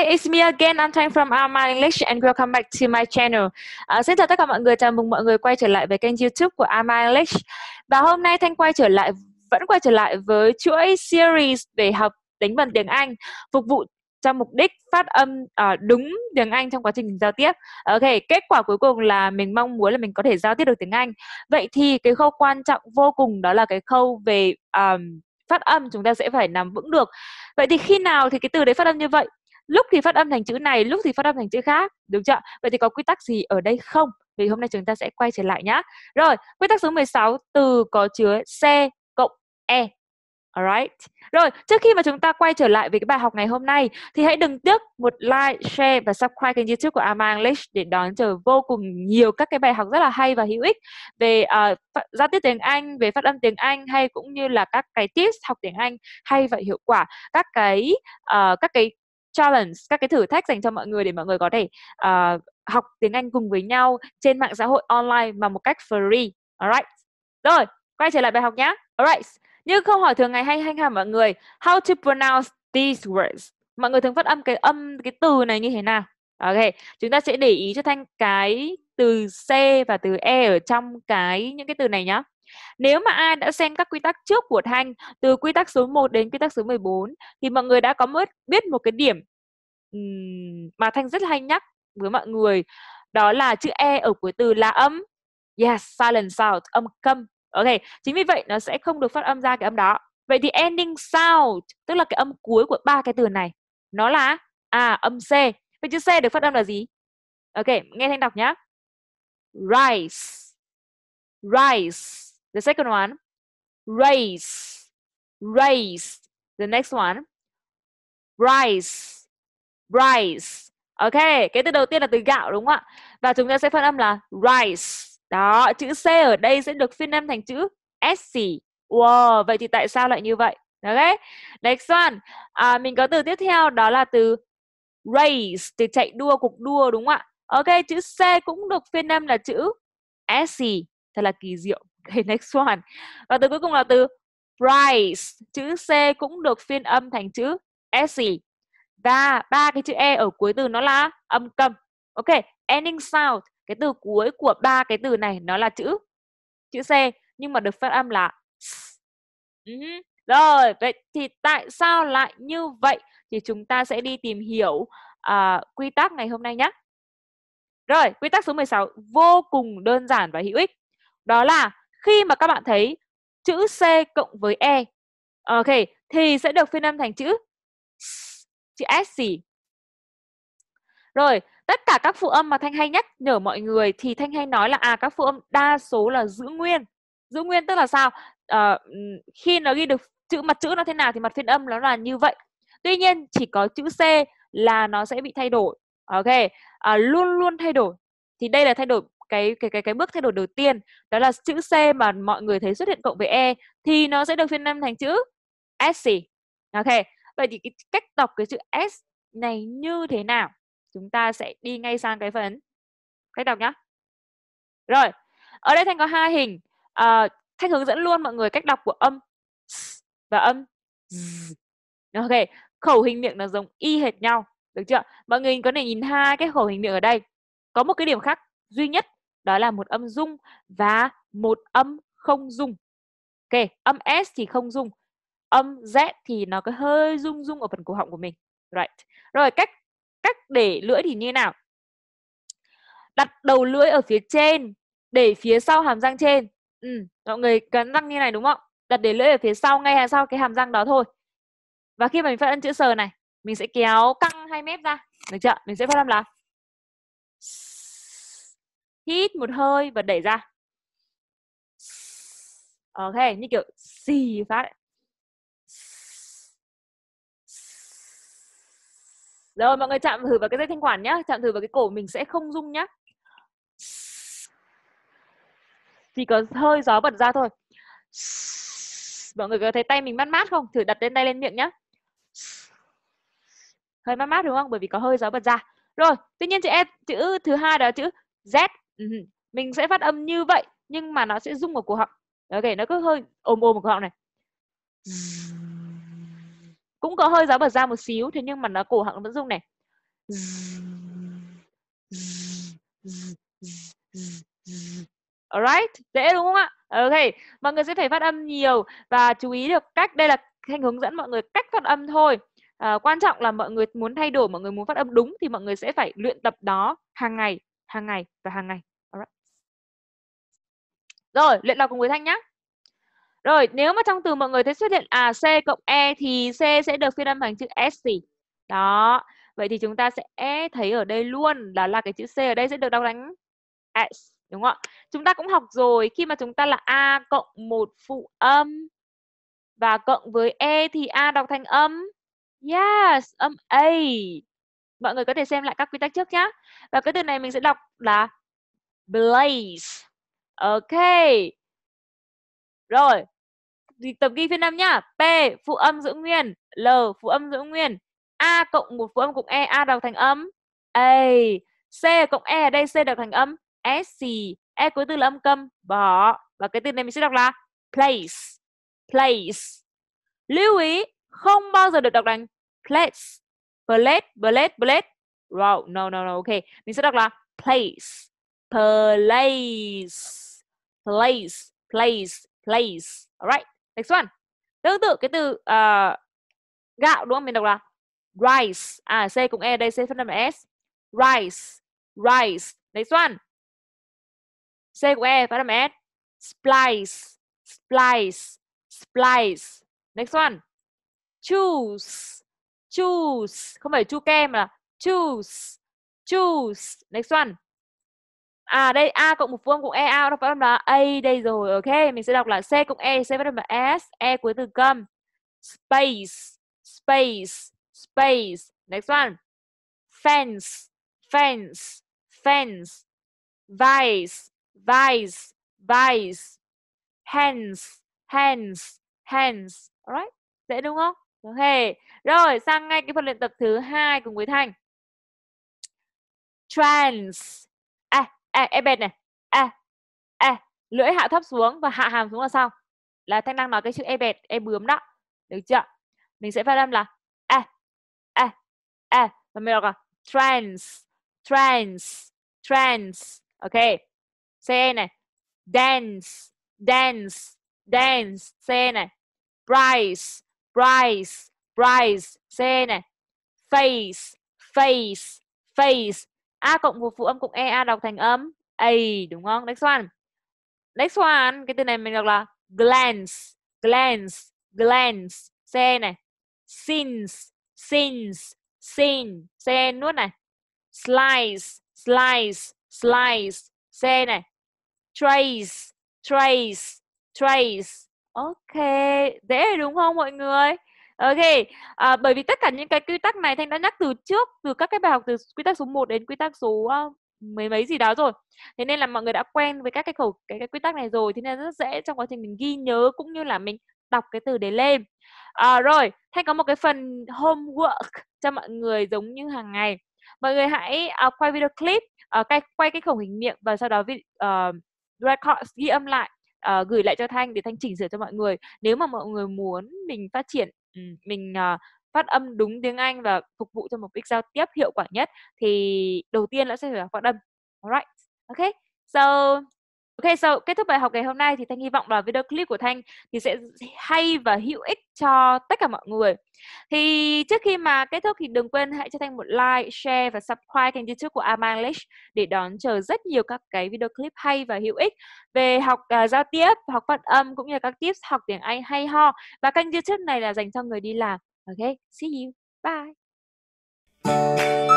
Hi, it's me again, I'm Thanh from Our English and welcome back to my channel. Uh, xin chào tất cả mọi người, chào mừng mọi người quay trở lại với kênh YouTube của Our Mind English. Và hôm nay Thanh quay trở lại vẫn quay trở lại với chuỗi series về học đánh vần tiếng Anh, phục vụ cho mục đích phát âm uh, đúng tiếng Anh trong quá trình giao tiếp. Ok, kết quả cuối cùng là mình mong muốn là mình có thể giao tiếp được tiếng Anh. Vậy thì cái khâu quan trọng vô cùng đó là cái khâu về um, phát âm chúng ta sẽ phải nắm vững được vậy thì khi nào thì cái từ đấy phát âm như vậy lúc thì phát âm thành chữ này lúc thì phát âm thành chữ khác được chưa vậy thì có quy tắc gì ở đây không vì hôm nay chúng ta sẽ quay trở lại nhá rồi quy tắc số 16 từ có chứa c cộng e Alright. Rồi, trước khi mà chúng ta quay trở lại về cái bài học ngày hôm nay thì hãy đừng tiếc một like, share và subscribe kênh YouTube của Ama English để đón chờ vô cùng nhiều các cái bài học rất là hay và hữu ích về uh, giao tiếp tiếng Anh, về phát âm tiếng Anh hay cũng như là các cái tips học tiếng Anh hay và hiệu quả, các cái uh, các cái challenge các cái thử thách dành cho mọi người để mọi người có thể uh, học tiếng Anh cùng với nhau trên mạng xã hội online mà một cách free alright rồi quay trở lại bài học nhá. alright như câu hỏi thường ngày hay hay hỏi mọi người how to pronounce these words mọi người thường phát âm cái âm cái từ này như thế nào ok chúng ta sẽ để ý cho thanh cái từ C và từ E ở trong cái những cái từ này nhá. Nếu mà ai đã xem các quy tắc trước của Thanh từ quy tắc số 1 đến quy tắc số 14 thì mọi người đã có mất biết một cái điểm mà Thanh rất hay nhắc với mọi người đó là chữ E ở cuối từ là âm yes, silent sound, âm câm. Ok, chính vì vậy nó sẽ không được phát âm ra cái âm đó. Vậy thì ending sound tức là cái âm cuối của ba cái từ này nó là à âm C. Vậy chữ C được phát âm là gì? Ok, nghe Thanh đọc nhá rice, rice. The second one, race, race. The next one, rice, rice. okay, cái từ đầu tiên là từ gạo đúng không ạ? Và chúng ta sẽ phát âm là rice. Đó, chữ C ở đây sẽ được phiên âm thành chữ SC. Wow, vậy thì tại sao lại như vậy? Ok, next one. À, mình có từ tiếp theo đó là từ race, từ chạy đua, cuộc đua đúng không ạ? Ok, chữ C cũng được phiên âm là chữ Essie. Thật là kỳ diệu. Okay, next one. Và từ cuối cùng là từ price. Chữ C cũng được phiên âm thành chữ Essie. Và ba cái chữ E ở cuối từ nó là âm cầm. Ok, ending sound. Cái từ cuối của ba cái từ này nó là chữ chữ C nhưng mà được phát âm là s. Uh-huh. Rồi, vậy thì tại sao lại như vậy? Thì chúng ta sẽ đi tìm hiểu uh, quy tắc ngày hôm nay nhé. Rồi, quy tắc số 16 vô cùng đơn giản và hữu ích. Đó là khi mà các bạn thấy chữ C cộng với E ok thì sẽ được phiên âm thành chữ chữ S gì. Rồi, tất cả các phụ âm mà Thanh hay nhắc nhở mọi người thì Thanh hay nói là à các phụ âm đa số là giữ nguyên. Giữ nguyên tức là sao? À, khi nó ghi được chữ mặt chữ nó thế nào thì mặt phiên âm nó là như vậy. Tuy nhiên chỉ có chữ C là nó sẽ bị thay đổi. Ok, à, luôn luôn thay đổi thì đây là thay đổi cái cái cái cái bước thay đổi đầu tiên đó là chữ C mà mọi người thấy xuất hiện cộng với E thì nó sẽ được phiên âm thành chữ S. Ok. Vậy thì cái cách đọc cái chữ S này như thế nào? Chúng ta sẽ đi ngay sang cái phần cách đọc nhá. Rồi. Ở đây Thanh có hai hình. À, Thanh hướng dẫn luôn mọi người cách đọc của âm S và âm Z. Ok. Khẩu hình miệng nó giống y hệt nhau được chưa mọi người có thể nhìn hai cái khẩu hình miệng ở đây có một cái điểm khác duy nhất đó là một âm dung và một âm không dung ok âm s thì không dung âm z thì nó có hơi rung rung ở phần cổ họng của mình right rồi cách cách để lưỡi thì như nào đặt đầu lưỡi ở phía trên để phía sau hàm răng trên ừ, mọi người cắn răng như này đúng không đặt để lưỡi ở phía sau ngay hàng sau cái hàm răng đó thôi và khi mà mình phát âm chữ sờ này mình sẽ kéo căng hai mép ra được chưa mình sẽ phát âm là hít một hơi và đẩy ra ok như kiểu xì phát rồi mọi người chạm thử vào cái dây thanh quản nhá chạm thử vào cái cổ mình sẽ không rung nhá chỉ có hơi gió bật ra thôi mọi người có thấy tay mình mát mát không thử đặt lên tay lên miệng nhá hơi mát mát đúng không bởi vì có hơi gió bật ra rồi tuy nhiên chữ e chữ thứ hai đó chữ z mình sẽ phát âm như vậy nhưng mà nó sẽ rung ở cổ họng ok nó cứ hơi ồm ồm ở cổ họng này cũng có hơi gió bật ra một xíu thế nhưng mà nó cổ họng vẫn rung này Alright, dễ đúng không ạ? Ok, mọi người sẽ phải phát âm nhiều và chú ý được cách đây là Thanh hướng dẫn mọi người cách phát âm thôi à, quan trọng là mọi người muốn thay đổi mọi người muốn phát âm đúng thì mọi người sẽ phải luyện tập đó hàng ngày hàng ngày và hàng ngày Alright. rồi luyện đọc cùng với thanh nhá rồi nếu mà trong từ mọi người thấy xuất hiện à c cộng e thì c sẽ được phiên âm thành chữ s gì đó vậy thì chúng ta sẽ thấy ở đây luôn đó là cái chữ c ở đây sẽ được đọc đánh s đúng không chúng ta cũng học rồi khi mà chúng ta là a cộng một phụ âm và cộng với e thì a đọc thành âm Yes, âm A. Mọi người có thể xem lại các quy tắc trước nhé. Và cái từ này mình sẽ đọc là blaze. Ok. Rồi. Tập ghi phiên âm nhá. P phụ âm giữ nguyên, L phụ âm giữ nguyên, A cộng một phụ âm cùng E A đọc thành âm A. C cộng E ở đây C đọc thành âm S. E cuối từ là âm câm bỏ. Và cái từ này mình sẽ đọc là place. Place. Lưu ý không bao giờ được đọc là place. Place, place, place. Wow, no, no, no, okay, Mình sẽ đọc là place, place, place, place, place. Alright, next one. Tương tự cái từ uh, gạo đúng không? Mình đọc là rice. À, C cùng E đây, C phân âm là S. Rice, rice. Next one. C của E, phát âm là S. Splice, splice, splice. Next one choose choose không phải chu kem là choose choose next one à đây a cộng một phương cộng e a nó phải là a đây rồi ok mình sẽ đọc là c cộng e c phải là s e cuối từ câm space space space next one fence fence fence vice vice vice hands hands hands alright dễ đúng không Ok. Rồi sang ngay cái phần luyện tập thứ hai cùng với Thanh. Trans. À, à, em bệt này. À, à, lưỡi hạ thấp xuống và hạ hàm xuống là sao? Là Thanh đang nói cái chữ e bệt, e bướm đó. Được chưa? Mình sẽ phát âm là a a a và mình đọc là trans, trans, trans. Ok. C e này. Dance, dance, dance. C e này. Price, price price c này face face face a cộng một phụ âm cộng e a đọc thành âm a đúng không next one next one cái từ này mình đọc là glance glance glance c này since since sin c nuốt này slice slice slice c này trace trace trace Ok, dễ đúng không mọi người? Ok, à, bởi vì tất cả những cái quy tắc này Thanh đã nhắc từ trước, từ các cái bài học từ quy tắc số 1 đến quy tắc số uh, mấy mấy gì đó rồi. Thế nên là mọi người đã quen với các cái khẩu cái, cái quy tắc này rồi, thế nên rất dễ trong quá trình mình ghi nhớ cũng như là mình đọc cái từ để lên. À, rồi, Thanh có một cái phần homework cho mọi người giống như hàng ngày. Mọi người hãy uh, quay video clip, uh, quay, quay cái khẩu hình miệng và sau đó uh, record ghi âm lại uh, gửi lại cho thanh để thanh chỉnh sửa cho mọi người nếu mà mọi người muốn mình phát triển mình uh, phát âm đúng tiếng Anh và phục vụ cho mục đích giao tiếp hiệu quả nhất thì đầu tiên là sẽ phải phát âm. Alright, okay. So Ok, so kết thúc bài học ngày hôm nay thì Thanh hy vọng là video clip của Thanh thì sẽ hay và hữu ích cho tất cả mọi người. Thì trước khi mà kết thúc thì đừng quên hãy cho Thanh một like, share và subscribe kênh YouTube của Amanglish để đón chờ rất nhiều các cái video clip hay và hữu ích về học uh, giao tiếp, học phát âm cũng như các tips học tiếng Anh hay ho. Và kênh YouTube này là dành cho người đi làm. Ok, see you. Bye.